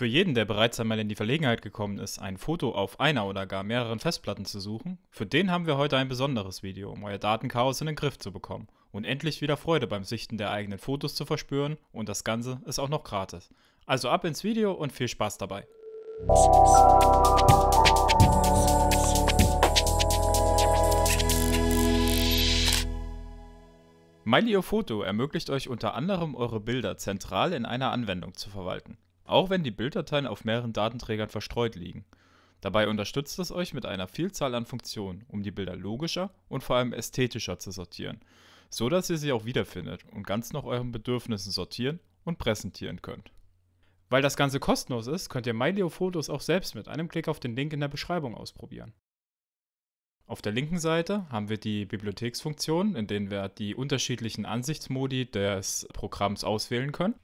Für jeden, der bereits einmal in die Verlegenheit gekommen ist, ein Foto auf einer oder gar mehreren Festplatten zu suchen, für den haben wir heute ein besonderes Video, um euer Datenchaos in den Griff zu bekommen und endlich wieder Freude beim Sichten der eigenen Fotos zu verspüren und das Ganze ist auch noch gratis. Also ab ins Video und viel Spaß dabei! MyLeoFoto ermöglicht euch unter anderem eure Bilder zentral in einer Anwendung zu verwalten auch wenn die Bilddateien auf mehreren Datenträgern verstreut liegen. Dabei unterstützt es euch mit einer Vielzahl an Funktionen, um die Bilder logischer und vor allem ästhetischer zu sortieren, so dass ihr sie auch wiederfindet und ganz nach euren Bedürfnissen sortieren und präsentieren könnt. Weil das Ganze kostenlos ist, könnt ihr MyLeo Fotos auch selbst mit einem Klick auf den Link in der Beschreibung ausprobieren. Auf der linken Seite haben wir die Bibliotheksfunktionen, in denen wir die unterschiedlichen Ansichtsmodi des Programms auswählen können.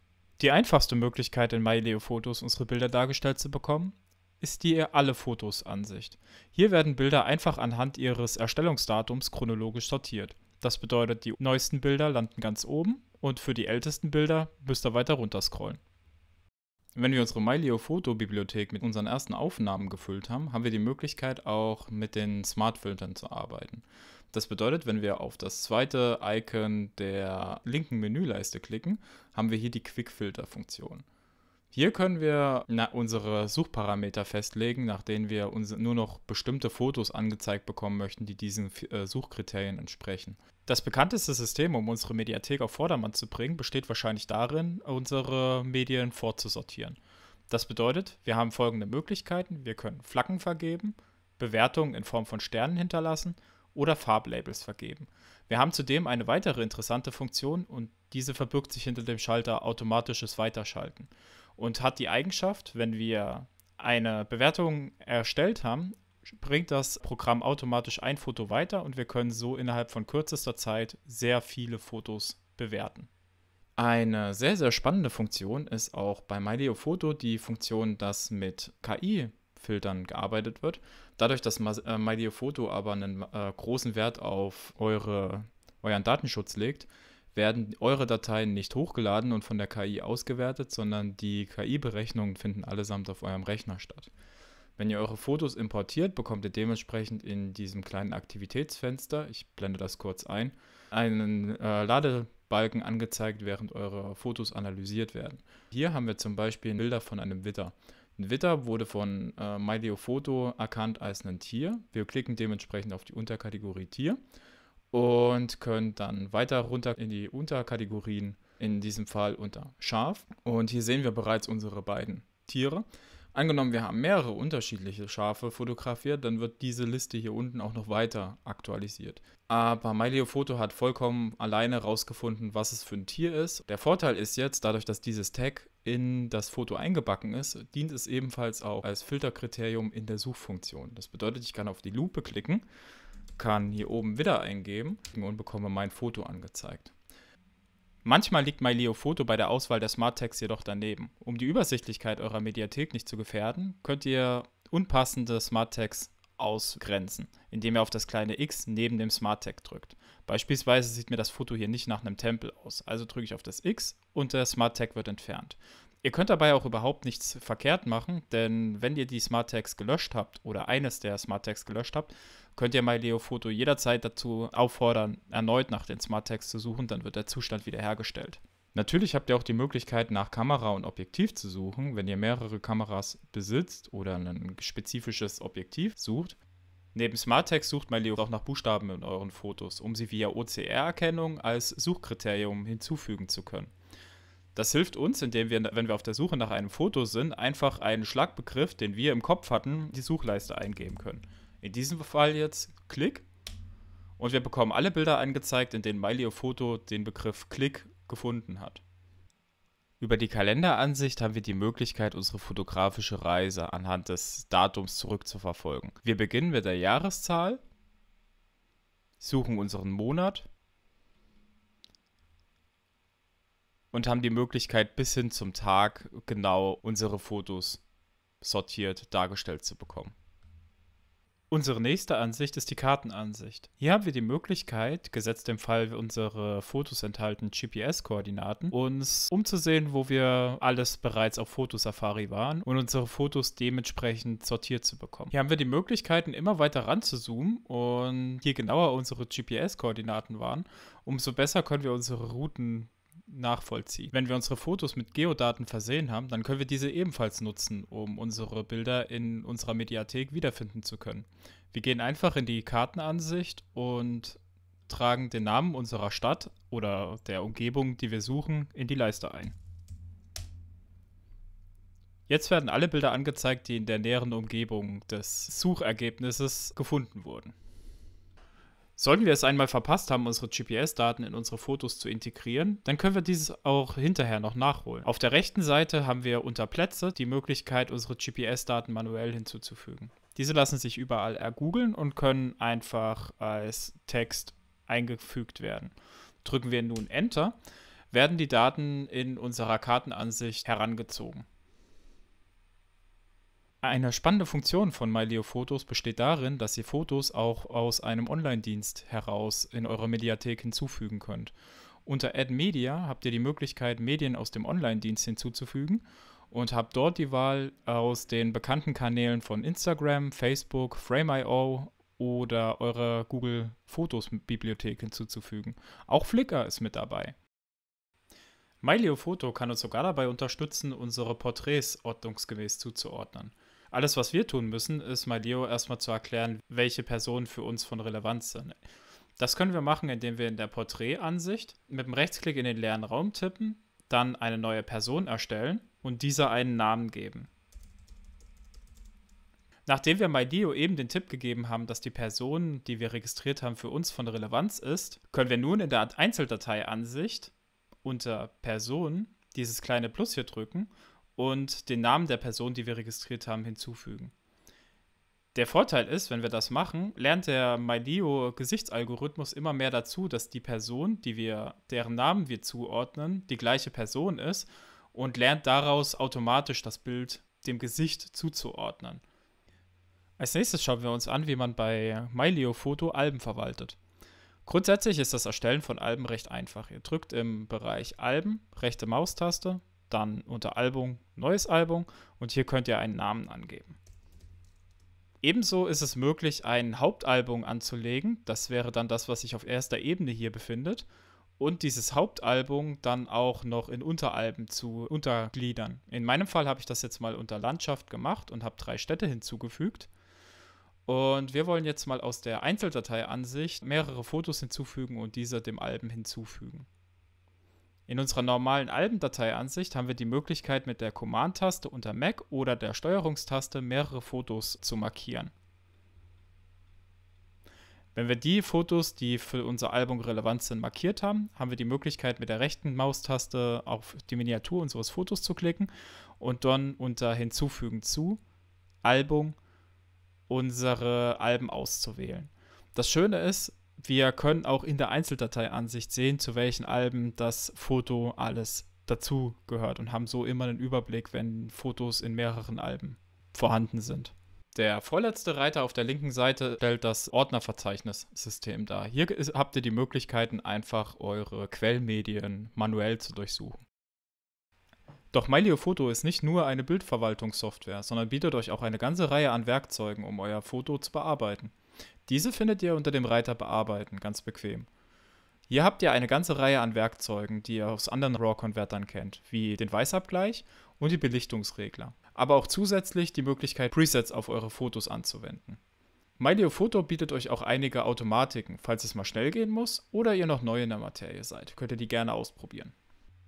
Die einfachste Möglichkeit, in MyLeo-Fotos unsere Bilder dargestellt zu bekommen, ist die Alle-Fotos-Ansicht. Hier werden Bilder einfach anhand ihres Erstellungsdatums chronologisch sortiert. Das bedeutet, die neuesten Bilder landen ganz oben und für die ältesten Bilder müsst ihr weiter runterscrollen. Wenn wir unsere myleo foto bibliothek mit unseren ersten Aufnahmen gefüllt haben, haben wir die Möglichkeit auch mit den Smart-Filtern zu arbeiten. Das bedeutet, wenn wir auf das zweite Icon der linken Menüleiste klicken, haben wir hier die quick filter funktion Hier können wir unsere Suchparameter festlegen, nach denen wir nur noch bestimmte Fotos angezeigt bekommen möchten, die diesen äh, Suchkriterien entsprechen. Das bekannteste System, um unsere Mediathek auf Vordermann zu bringen, besteht wahrscheinlich darin, unsere Medien fortzusortieren. Das bedeutet, wir haben folgende Möglichkeiten. Wir können Flaggen vergeben, Bewertungen in Form von Sternen hinterlassen oder Farblabels vergeben. Wir haben zudem eine weitere interessante Funktion und diese verbirgt sich hinter dem Schalter automatisches Weiterschalten und hat die Eigenschaft, wenn wir eine Bewertung erstellt haben, bringt das Programm automatisch ein Foto weiter und wir können so innerhalb von kürzester Zeit sehr viele Fotos bewerten. Eine sehr, sehr spannende Funktion ist auch bei MyLeoFoto die Funktion, dass mit KI Filtern gearbeitet wird. Dadurch, dass äh, aber einen äh, großen Wert auf eure, euren Datenschutz legt, werden eure Dateien nicht hochgeladen und von der KI ausgewertet, sondern die KI-Berechnungen finden allesamt auf eurem Rechner statt. Wenn ihr eure Fotos importiert, bekommt ihr dementsprechend in diesem kleinen Aktivitätsfenster, ich blende das kurz ein, einen äh, Ladebalken angezeigt, während eure Fotos analysiert werden. Hier haben wir zum Beispiel Bilder von einem Witter. Ein Witter wurde von äh, MyLeofoto erkannt als ein Tier. Wir klicken dementsprechend auf die Unterkategorie Tier und können dann weiter runter in die Unterkategorien, in diesem Fall unter Schaf. Und hier sehen wir bereits unsere beiden Tiere. Angenommen, wir haben mehrere unterschiedliche Schafe fotografiert, dann wird diese Liste hier unten auch noch weiter aktualisiert. Aber MyLeoFoto hat vollkommen alleine herausgefunden, was es für ein Tier ist. Der Vorteil ist jetzt, dadurch, dass dieses Tag in das Foto eingebacken ist, dient es ebenfalls auch als Filterkriterium in der Suchfunktion. Das bedeutet, ich kann auf die Lupe klicken, kann hier oben wieder eingeben und bekomme mein Foto angezeigt. Manchmal liegt MyLeo Foto bei der Auswahl der Smart Tags jedoch daneben. Um die Übersichtlichkeit eurer Mediathek nicht zu gefährden, könnt ihr unpassende Smart Tags ausgrenzen, indem ihr auf das kleine X neben dem Smart Tag drückt. Beispielsweise sieht mir das Foto hier nicht nach einem Tempel aus, also drücke ich auf das X und der Smart Tag wird entfernt. Ihr könnt dabei auch überhaupt nichts verkehrt machen, denn wenn ihr die Smart Tags gelöscht habt oder eines der Smart Tags gelöscht habt, könnt ihr MyLeo Foto jederzeit dazu auffordern, erneut nach den Smart Tags zu suchen, dann wird der Zustand wiederhergestellt. Natürlich habt ihr auch die Möglichkeit, nach Kamera und Objektiv zu suchen, wenn ihr mehrere Kameras besitzt oder ein spezifisches Objektiv sucht. Neben SmartText sucht MyLeo auch nach Buchstaben in euren Fotos, um sie via OCR-Erkennung als Suchkriterium hinzufügen zu können. Das hilft uns, indem wir, wenn wir auf der Suche nach einem Foto sind, einfach einen Schlagbegriff, den wir im Kopf hatten, in die Suchleiste eingeben können. In diesem Fall jetzt Klick und wir bekommen alle Bilder angezeigt, in denen MyLeo Foto den Begriff Klick gefunden hat. Über die Kalenderansicht haben wir die Möglichkeit, unsere fotografische Reise anhand des Datums zurückzuverfolgen. Wir beginnen mit der Jahreszahl, suchen unseren Monat und haben die Möglichkeit, bis hin zum Tag genau unsere Fotos sortiert dargestellt zu bekommen. Unsere nächste Ansicht ist die Kartenansicht. Hier haben wir die Möglichkeit, gesetzt im Fall unsere Fotos enthalten GPS-Koordinaten, uns umzusehen, wo wir alles bereits auf Fotosafari waren und unsere Fotos dementsprechend sortiert zu bekommen. Hier haben wir die Möglichkeiten, immer weiter ranzuzoomen und je genauer unsere GPS-Koordinaten waren, umso besser können wir unsere Routen nachvollziehen. Wenn wir unsere Fotos mit Geodaten versehen haben, dann können wir diese ebenfalls nutzen, um unsere Bilder in unserer Mediathek wiederfinden zu können. Wir gehen einfach in die Kartenansicht und tragen den Namen unserer Stadt oder der Umgebung, die wir suchen, in die Leiste ein. Jetzt werden alle Bilder angezeigt, die in der näheren Umgebung des Suchergebnisses gefunden wurden. Sollten wir es einmal verpasst haben, unsere GPS-Daten in unsere Fotos zu integrieren, dann können wir dieses auch hinterher noch nachholen. Auf der rechten Seite haben wir unter Plätze die Möglichkeit, unsere GPS-Daten manuell hinzuzufügen. Diese lassen sich überall ergoogeln und können einfach als Text eingefügt werden. Drücken wir nun Enter, werden die Daten in unserer Kartenansicht herangezogen. Eine spannende Funktion von MyLeo Fotos besteht darin, dass ihr Fotos auch aus einem Online-Dienst heraus in eurer Mediathek hinzufügen könnt. Unter Add Media habt ihr die Möglichkeit, Medien aus dem Online-Dienst hinzuzufügen und habt dort die Wahl aus den bekannten Kanälen von Instagram, Facebook, Frame.io oder eurer Google Fotos Bibliothek hinzuzufügen. Auch Flickr ist mit dabei. MyLeoFoto kann uns sogar dabei unterstützen, unsere Porträts ordnungsgemäß zuzuordnen. Alles, was wir tun müssen, ist Malio erstmal zu erklären, welche Personen für uns von Relevanz sind. Das können wir machen, indem wir in der Porträtansicht mit dem Rechtsklick in den leeren Raum tippen, dann eine neue Person erstellen und dieser einen Namen geben. Nachdem wir MyDio eben den Tipp gegeben haben, dass die Person, die wir registriert haben, für uns von Relevanz ist, können wir nun in der Einzeldatei-Ansicht unter Personen dieses kleine Plus hier drücken und den Namen der Person, die wir registriert haben, hinzufügen. Der Vorteil ist, wenn wir das machen, lernt der MyLeo-Gesichtsalgorithmus immer mehr dazu, dass die Person, die wir, deren Namen wir zuordnen, die gleiche Person ist und lernt daraus automatisch das Bild dem Gesicht zuzuordnen. Als nächstes schauen wir uns an, wie man bei MyLeo Foto Alben verwaltet. Grundsätzlich ist das Erstellen von Alben recht einfach. Ihr drückt im Bereich Alben rechte Maustaste, dann unter Album neues Album und hier könnt ihr einen Namen angeben. Ebenso ist es möglich, ein Hauptalbum anzulegen. Das wäre dann das, was sich auf erster Ebene hier befindet. Und dieses Hauptalbum dann auch noch in Unteralben zu untergliedern. In meinem Fall habe ich das jetzt mal unter Landschaft gemacht und habe drei Städte hinzugefügt. Und wir wollen jetzt mal aus der Einzeldateiansicht mehrere Fotos hinzufügen und diese dem Alben hinzufügen. In unserer normalen Albendateiansicht haben wir die Möglichkeit, mit der Command-Taste unter Mac oder der Steuerungstaste mehrere Fotos zu markieren. Wenn wir die Fotos, die für unser Album relevant sind, markiert haben, haben wir die Möglichkeit, mit der rechten Maustaste auf die Miniatur unseres Fotos zu klicken und dann unter Hinzufügen zu Album unsere Alben auszuwählen. Das Schöne ist, wir können auch in der Einzeldateiansicht sehen, zu welchen Alben das Foto alles dazu gehört und haben so immer einen Überblick, wenn Fotos in mehreren Alben vorhanden sind. Der vorletzte Reiter auf der linken Seite stellt das Ordnerverzeichnissystem dar. Hier habt ihr die Möglichkeiten, einfach eure Quellmedien manuell zu durchsuchen. Doch MyLeoFoto ist nicht nur eine Bildverwaltungssoftware, sondern bietet euch auch eine ganze Reihe an Werkzeugen, um euer Foto zu bearbeiten. Diese findet ihr unter dem Reiter Bearbeiten, ganz bequem. Hier habt ihr eine ganze Reihe an Werkzeugen, die ihr aus anderen RAW-Konvertern kennt, wie den Weißabgleich und die Belichtungsregler, aber auch zusätzlich die Möglichkeit, Presets auf eure Fotos anzuwenden. MyLeo Photo bietet euch auch einige Automatiken, falls es mal schnell gehen muss oder ihr noch neu in der Materie seid, könnt ihr die gerne ausprobieren.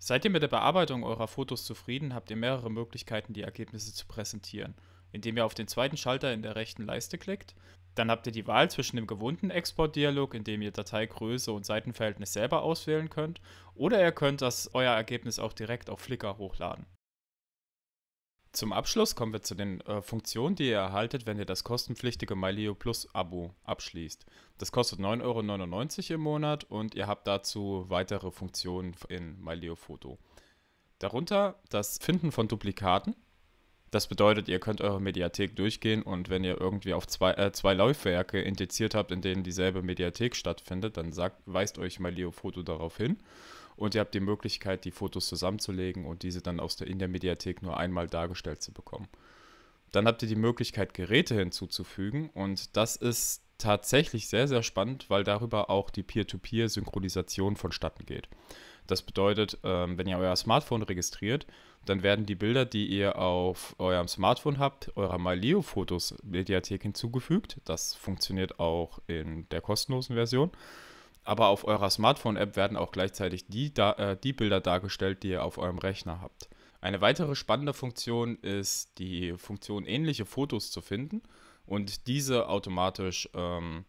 Seid ihr mit der Bearbeitung eurer Fotos zufrieden, habt ihr mehrere Möglichkeiten, die Ergebnisse zu präsentieren, indem ihr auf den zweiten Schalter in der rechten Leiste klickt dann habt ihr die Wahl zwischen dem gewohnten Export-Dialog, in dem ihr Dateigröße und Seitenverhältnis selber auswählen könnt, oder ihr könnt das euer Ergebnis auch direkt auf Flickr hochladen. Zum Abschluss kommen wir zu den äh, Funktionen, die ihr erhaltet, wenn ihr das kostenpflichtige MyLeo Plus Abo abschließt. Das kostet 9,99 Euro im Monat und ihr habt dazu weitere Funktionen in MyLeo Photo. Darunter das Finden von Duplikaten, das bedeutet, ihr könnt eure Mediathek durchgehen und wenn ihr irgendwie auf zwei, äh, zwei Laufwerke indiziert habt, in denen dieselbe Mediathek stattfindet, dann sagt, weist euch mal Leo Foto darauf hin und ihr habt die Möglichkeit, die Fotos zusammenzulegen und diese dann aus der, in der Mediathek nur einmal dargestellt zu bekommen. Dann habt ihr die Möglichkeit, Geräte hinzuzufügen und das ist tatsächlich sehr, sehr spannend, weil darüber auch die Peer-to-Peer-Synchronisation vonstatten geht. Das bedeutet, ähm, wenn ihr euer Smartphone registriert, dann werden die Bilder, die ihr auf eurem Smartphone habt, eurer MyLeo Fotos Mediathek hinzugefügt. Das funktioniert auch in der kostenlosen Version. Aber auf eurer Smartphone-App werden auch gleichzeitig die, da äh, die Bilder dargestellt, die ihr auf eurem Rechner habt. Eine weitere spannende Funktion ist die Funktion ähnliche Fotos zu finden und diese automatisch ähm,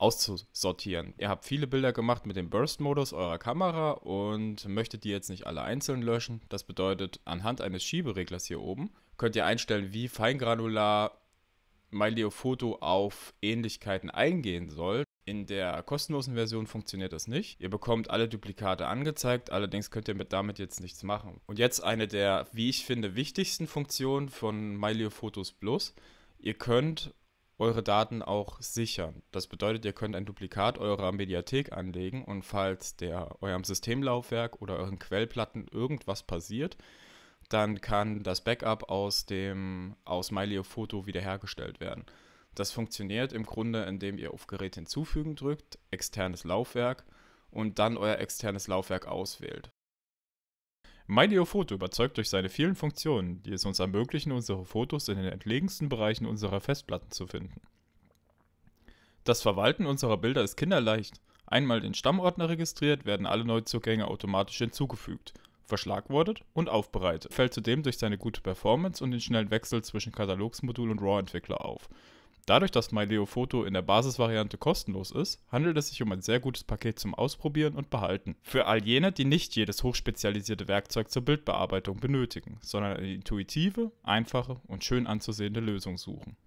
auszusortieren. Ihr habt viele Bilder gemacht mit dem Burst-Modus eurer Kamera und möchtet die jetzt nicht alle einzeln löschen. Das bedeutet, anhand eines Schiebereglers hier oben könnt ihr einstellen, wie feingranular MyLeoFoto auf Ähnlichkeiten eingehen soll. In der kostenlosen Version funktioniert das nicht. Ihr bekommt alle Duplikate angezeigt, allerdings könnt ihr damit jetzt nichts machen. Und jetzt eine der, wie ich finde, wichtigsten Funktionen von MyLeoFotos Plus. Ihr könnt eure Daten auch sichern. Das bedeutet, ihr könnt ein Duplikat eurer Mediathek anlegen und falls der eurem Systemlaufwerk oder euren Quellplatten irgendwas passiert, dann kann das Backup aus dem aus MyLeo MyLeoPhoto wiederhergestellt werden. Das funktioniert im Grunde, indem ihr auf Gerät hinzufügen drückt, externes Laufwerk und dann euer externes Laufwerk auswählt. MyDeo-Foto überzeugt durch seine vielen Funktionen, die es uns ermöglichen, unsere Fotos in den entlegensten Bereichen unserer Festplatten zu finden. Das Verwalten unserer Bilder ist kinderleicht. Einmal den Stammordner registriert, werden alle Neuzugänge automatisch hinzugefügt, verschlagwortet und aufbereitet. Fällt zudem durch seine gute Performance und den schnellen Wechsel zwischen Katalogsmodul und RAW-Entwickler auf. Dadurch, dass MyLeo Photo in der Basisvariante kostenlos ist, handelt es sich um ein sehr gutes Paket zum Ausprobieren und Behalten. Für all jene, die nicht jedes hochspezialisierte Werkzeug zur Bildbearbeitung benötigen, sondern eine intuitive, einfache und schön anzusehende Lösung suchen.